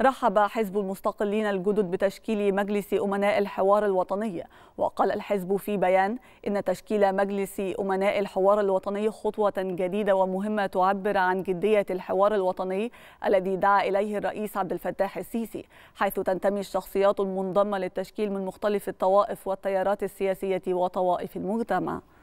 رحب حزب المستقلين الجدد بتشكيل مجلس أمناء الحوار الوطني وقال الحزب في بيان إن تشكيل مجلس أمناء الحوار الوطني خطوة جديدة ومهمة تعبر عن جدية الحوار الوطني الذي دعا إليه الرئيس عبد الفتاح السيسي حيث تنتمي الشخصيات المنضمة للتشكيل من مختلف الطوائف والتيارات السياسية وطوائف المجتمع